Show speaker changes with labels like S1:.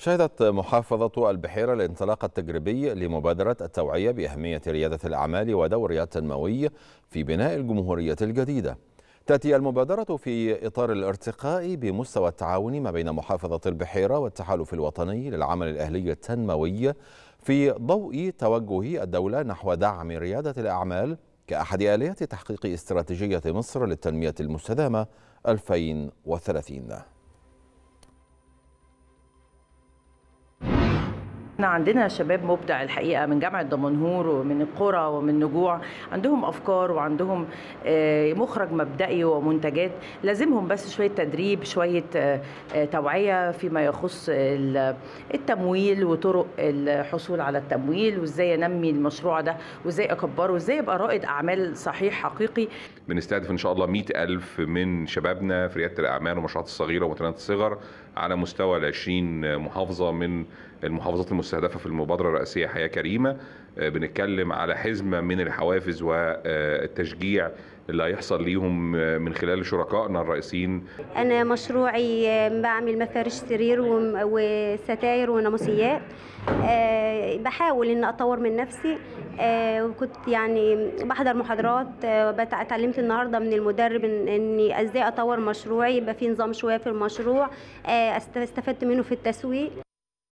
S1: شهدت محافظة البحيرة الانطلاق التجريبي لمبادرة التوعية بأهمية ريادة الأعمال ودورها التنموي في بناء الجمهورية الجديدة تأتي المبادرة في إطار الارتقاء بمستوى التعاون ما بين محافظة البحيرة والتحالف الوطني للعمل الأهلي التنموي في ضوء توجه الدولة نحو دعم ريادة الأعمال كأحد آليات تحقيق استراتيجية مصر للتنمية المستدامة 2030
S2: احنا عندنا شباب مبدع الحقيقه من جامعه دمنهور ومن القرى ومن نجوع عندهم افكار وعندهم آه، مخرج مبدئي ومنتجات لازمهم بس شويه تدريب شويه آه، آه، توعيه فيما يخص التمويل وطرق الحصول على التمويل وازاي انمي المشروع ده وازاي اكبره وازاي ابقى رائد اعمال صحيح حقيقي
S3: بنستهدف ان شاء الله 100000 من شبابنا في رياده الاعمال والمشروعات الصغيره ومتناهيه الصغر على مستوى ال 20 محافظه من المحافظات المسلمة مستهدفه في المبادره الرئاسيه حياه كريمه آه، بنتكلم على حزمه من الحوافز والتشجيع اللي هيحصل ليهم آه، من خلال شركائنا الرئيسيين
S4: انا مشروعي آه، بعمل مفارش سرير وستاير وناموسيات بحاول ان اطور من نفسي وكنت يعني بحضر محاضرات اتعلمت النهارده من المدرب اني ازاي اطور مشروعي يبقى في نظام شويه في المشروع استفدت منه في التسويق